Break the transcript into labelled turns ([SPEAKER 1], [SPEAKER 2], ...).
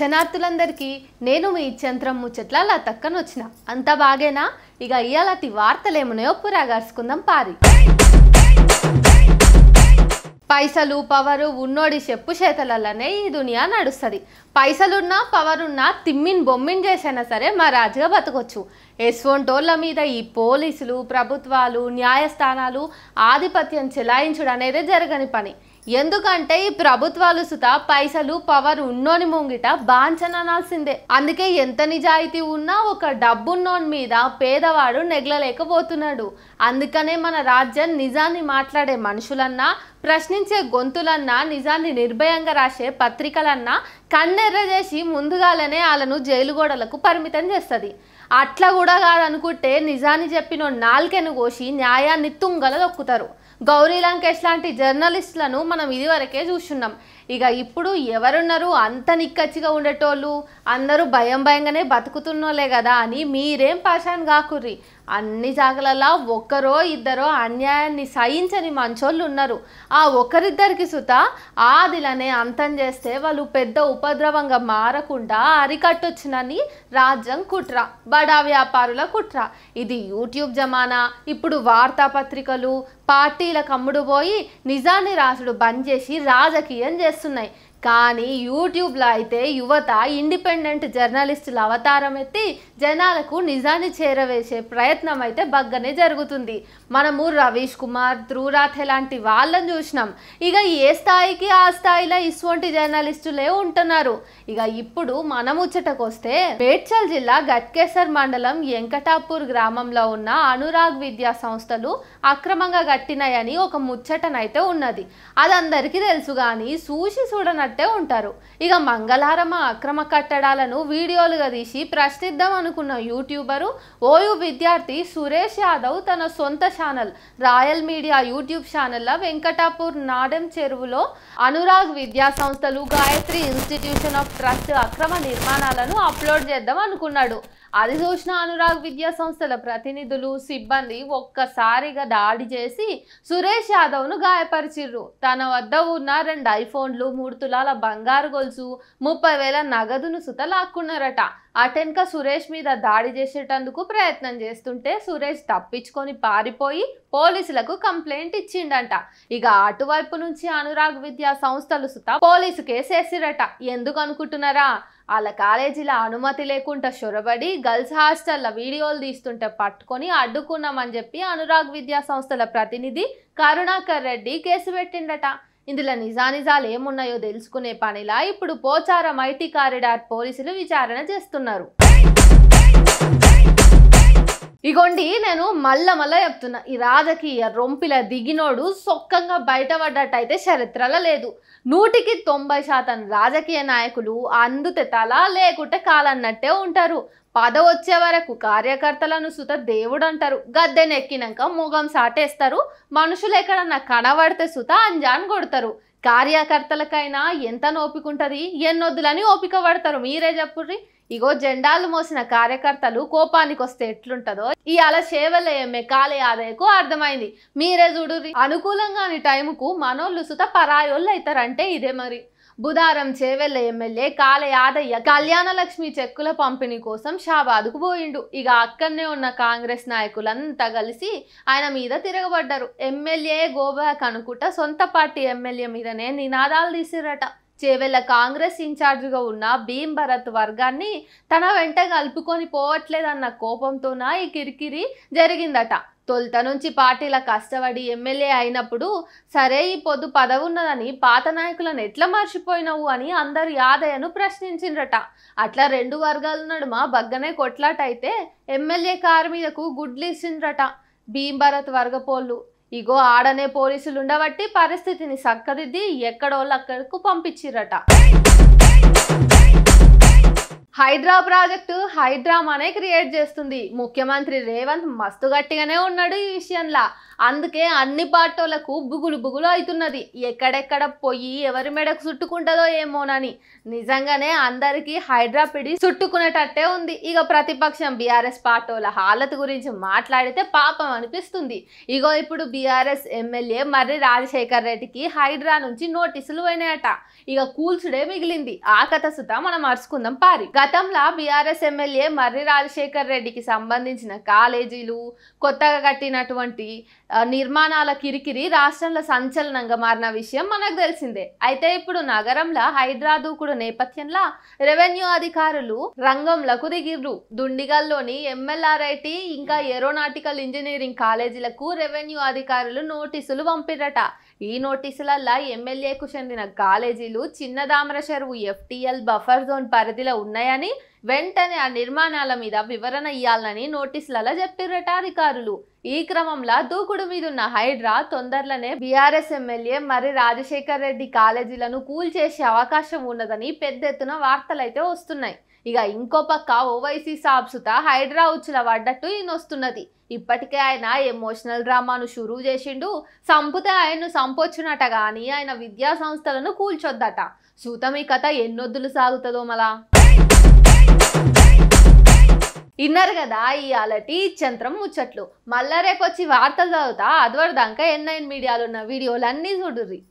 [SPEAKER 1] క్షణార్థులందరికీ నేను మీ చంద్రం ముచ్చట్ల అలా తక్కనొచ్చిన అంత బాగేనా ఇక వార్తలు ఏమున్నాయో పురాగార్చుకుందాం పారి పైసలు పవరు ఉన్నోడి చెప్పు చేతలలోనే ఈ దునియా నడుస్తుంది పైసలున్నా పవరున్నా తిమ్మిన్ బొమ్మిన్ చేసైనా సరే మా రాజుగా బతకొచ్చు ఎస్వోంటోళ్ళ మీద ఈ పోలీసులు ప్రభుత్వాలు న్యాయస్థానాలు ఆధిపత్యం చెలాయించుడు అనేది జరగని పని ఎందుకంటే ఈ ప్రభుత్వాలు సుత పైసలు పవర్ ఉన్నోని ముంగిట బాంచన అనాల్సిందే అందుకే ఎంత నిజాయితీ ఉన్నా ఒక డబ్బున్నోని మీద పేదవాడు నెగ్లలేకపోతున్నాడు అందుకనే మన రాజ్యం నిజాన్ని మాట్లాడే మనుషులన్నా ప్రశ్నించే గొంతులన్నా నిజాన్ని నిర్భయంగా రాసే పత్రికలన్నా కన్నెర్ర చేసి ముందుగాలనే వాళ్ళను జైలు గోడలకు పరిమితం చేస్తుంది అట్లా కూడా కాదనుకుంటే నిజాన్ని చెప్పిన నాలుకెను కోసి న్యాయాన్ని తుంగల దొక్కుతారు గౌరీ లంకేష్ లాంటి జర్నలిస్టులను మనం ఇదివరకే చూస్తున్నాం ఇక ఇప్పుడు ఎవరున్నారు అంత నిక్కచ్చిగా ఉండేటోళ్ళు అందరూ భయం భయంగానే బతుకుతున్నోలే కదా అని మీరేం పాషాన్ కాకుర్రి అన్ని జాగలలా ఒక్కరో ఇద్దరో అన్యాయాన్ని సహించని మంచోళ్ళు ఉన్నారు ఆ ఒకరిద్దరికి సుత ఆదిలనే అంతం చేస్తే వాళ్ళు పెద్ద ఉపద్రవంగా మారకుండా అరికట్టొచ్చునని రాజ్యం కుట్ర బడా వ్యాపారుల కుట్ర ఇది యూట్యూబ్ జమానా ఇప్పుడు వార్తాపత్రికలు పార్టీల కమ్ముడు పోయి నిజాన్ని రాసుడు బంద్ చేసి రాజకీయం చేస్తారు చేస్తున్నాయి కానీ యూట్యూబ్లో అయితే యువత ఇండిపెండెంట్ జర్నలిస్టుల అవతారం ఎత్తి జనాలకు నిజాన్ని చేరవేసే ప్రయత్నం అయితే బగ్గనే జరుగుతుంది మనము రవీష్ కుమార్ ధ్రువరాథ్ లాంటి వాళ్ళని చూసినాం ఇక ఏ స్థాయికి ఆ స్థాయిలో ఇసువంటి జర్నలిస్టులే ఉంటున్నారు ఇక ఇప్పుడు మన ముచ్చటకొస్తే పేడ్చల్ జిల్లా గట్కేసర్ మండలం వెంకటాపూర్ గ్రామంలో ఉన్న అనురాగ్ విద్యా సంస్థలు అక్రమంగా కట్టినాయని ఒక ముచ్చటనైతే ఉన్నది అది అందరికీ తెలుసు కానీ చూసి చూడనట్టు కట్టే ఉంటారు ఇక మంగళారమ అక్రమ కట్టడాలను వీడియోలుగా తీసి ప్రశ్నిద్దాం అనుకున్న యూట్యూబరు ఓయూ విద్యార్థి సురేష్ యాదవ్ తన సొంత ఛానల్ రాయల్ మీడియా యూట్యూబ్ ఛానల్ల వెంకటాపూర్ నాడెం చెరువులో అనురాగ్ విద్యా సంస్థలు గాయత్రి ఇన్స్టిట్యూషన్ ఆఫ్ ట్రస్ట్ అక్రమ నిర్మాణాలను అప్లోడ్ చేద్దాం అనుకున్నాడు అధిసూచన అనురాగ్ విద్యా సంస్థల ప్రతినిధులు సిబ్బంది ఒక్కసారిగా దాడి చేసి సురేష్ యాదవ్ను గాయపరిచిర్రు తన వద్ద ఉన్న రెండు ఐఫోన్లు మూడు తులాల బంగారు గొలుసు ముప్పై వేల నగదును సుత లాక్కున్నారట అటెన్క సురేష్ మీద దాడి చేసేటందుకు ప్రయత్నం చేస్తుంటే సురేష్ తప్పించుకొని పారిపోయి పోలీసులకు కంప్లైంట్ ఇచ్చిండట ఇక అటువైపు నుంచి అనురాగ్ విద్యా సంస్థలు సుత పోలీసు కేసేసిరట ఎందుకు అనుకుంటున్నారా వాళ్ళ కాలేజీల అనుమతి లేకుండా చొరబడి గర్ల్స్ హాస్టల్ల వీడియోలు తీస్తుంటే పట్టుకొని అడ్డుకున్నామని చెప్పి అనురాగ్ విద్యా సంస్థల ప్రతినిధి కరుణాకర్ రెడ్డి కేసు పెట్టిండట ఇందులో నిజానిజాలు ఏమున్నాయో తెలుసుకునే పనిలా ఇప్పుడు పోచారం ఐటీ కారిడార్ పోలీసులు విచారణ చేస్తున్నారు ఇగోండి నేను మళ్ళా మళ్ళా చెప్తున్నా ఈ రాజకీయ రొంపిల దిగినోడు సొక్కంగా బయటపడ్డట్టయితే చరిత్రల లేదు నూటికి తొంభై శాతం రాజకీయ నాయకులు అందుతే తల లేకుంటే కాలన్నట్టే ఉంటారు పద వచ్చే వరకు కార్యకర్తలను సుత దేవుడు అంటారు గద్దెనెక్కినాక ముఖం సాటేస్తారు మనుషులు ఎక్కడన్నా కనబడితే సుత అంజాన్ కొడతారు కార్యకర్తలకైనా ఎంత నోపికుంటది ఎన్నొద్దులని ఓపిక పడతారు మీరే చెప్పుర్రి ఇగో జెండాలు మోసిన కార్యకర్తలు కోపానికి వస్తే ఎట్లుంటదో ఈ సేవలు ఏమే కాలే ఆదాయకు అర్థమైంది మీరే చూడు అనుకూలంగాని టైంకు మనోళ్ళు సుత పరాయోళ్ళు అవుతారంటే ఇదే మరి బుధారం చేవెల్ల ఎమ్మెల్యే కాల యాదయ్య కళ్యాణలక్ష్మి చెక్కుల పంపిణీ కోసం షాబాద్కు పోయిండు ఇక అక్కడనే ఉన్న కాంగ్రెస్ నాయకులంతా కలిసి ఆయన మీద తిరగబడ్డారు ఎమ్మెల్యే గోబ్యాక్ అనుకుంటా సొంత పార్టీ ఎమ్మెల్యే మీదనే నినాదాలు తీసిరట చేవెళ్ళ కాంగ్రెస్ ఇన్ఛార్జిగా ఉన్న భీమ్ భరత్ వర్గాన్ని తన వెంట కలుపుకొని పోవట్లేదన్న కోపంతోన ఈ కిరికిరి జరిగిందట తొలుత నుంచి పార్టీల కష్టపడి ఎమ్మెల్యే అయినప్పుడు సరే ఈ పొద్దు పదవున్నదని పాత నాయకులను ఎట్లా మర్చిపోయినావు అని అందరు యాదయ్యను ప్రశ్నించిండ్రట అట్లా రెండు వర్గాల నడుమ బగ్గనే కొట్లాటైతే ఎమ్మెల్యే కారు మీదకు గుడ్లు ఇచ్చిండ్రట భీం భరత్ వర్గపోళ్ళు ఇగో ఆడనే పోలీసులు ఉండబట్టి పరిస్థితిని సక్కదిద్ది ఎక్కడోళ్ళు అక్కడికి పంపించిరట హైడ్రా ప్రాజెక్టు హైడ్రామానే క్రియేట్ చేస్తుంది ముఖ్యమంత్రి రేవంత్ మస్తు గట్టిగానే ఉన్నాడు ఈ విషయంలో అందుకే అన్ని పార్టీలకు బుగులు బుగులు అవుతున్నది ఎక్కడెక్కడ పోయి ఎవరి మెడకు చుట్టుకుంటుందో ఏమోనని నిజంగానే అందరికీ హైడ్రా పిడి చుట్టుకునేటట్టే ఉంది ఇక ప్రతిపక్షం బీఆర్ఎస్ పార్టీల హాలత గురించి మాట్లాడితే పాపం అనిపిస్తుంది ఇగో ఇప్పుడు బీఆర్ఎస్ ఎమ్మెల్యే మర్రి రాజశేఖర్ రెడ్డికి హైడ్రా నుంచి నోటీసులు పోయినాయట ఇక కూల్చుడే మిగిలింది ఆ కథ మనం అరుచుకుందాం పారి గత గతంలో బీఆర్ఎస్ ఎమ్మెల్యే మర్రి రాజశేఖర్ రెడ్డికి సంబంధించిన కాలేజీలు కొత్తగా కట్టినటువంటి నిర్మాణాల కిరికిరి రాష్ట్రంలో సంచలనంగా మారిన విషయం మనకు తెలిసిందే అయితే ఇప్పుడు నగరంలో హైడ్రా దూకుడు నేపథ్యంలో రెవెన్యూ అధికారులు రంగంలకు దిగిర్రు దుండిగల్లోని ఎమ్మెల్ఆర్ఐటి ఇంకా ఏరోనాటికల్ ఇంజనీరింగ్ కాలేజీలకు రెవెన్యూ అధికారులు నోటీసులు పంపిరట ఈ నోటీసులల్లా ఎమ్మెల్యేకు చెందిన కాలేజీలు చిన్న చెరువు ఎఫ్టీఎల్ బఫర్ జోన్ పరిధిలో ఉన్నాయా ఉన్నాయని వెంటనే ఆ నిర్మాణాల మీద వివరణ ఇవ్వాలని నోటీసులలో చెప్పిర్రట అధికారులు ఈ క్రమంలో దూకుడు మీదున్న హైడ్రా తొందరలోనే బీఆర్ఎస్ ఎమ్మెల్యే మరి రాజశేఖర్ రెడ్డి కాలేజీలను కూల్ చేసే అవకాశం ఉన్నదని పెద్ద ఎత్తున వార్తలైతే వస్తున్నాయి ఇక ఇంకో పక్క ఓవైసీ సాబ్సుత హైడ్రా ఉచ్చుల పడ్డట్టు ఈయనొస్తున్నది ఇప్పటికే ఆయన ఎమోషనల్ డ్రామాను షురు చేసిండు సంపుతే ఆయన్ను సంపొచ్చునట కానీ ఆయన విద్యా సంస్థలను కూల్చొద్దట సూతం ఈ కథ ఎన్నొద్దులు సాగుతుందో మళ్ళా విన్నారు కదా ఈ అలటి చంద్రం ముచ్చట్లు మళ్ళా రేపు వచ్చి వార్తలు చదువుతా అదివరదాకా ఎన్ఐన్ మీడియాలో ఉన్న వీడియోలు అన్నీ చూడుర్రి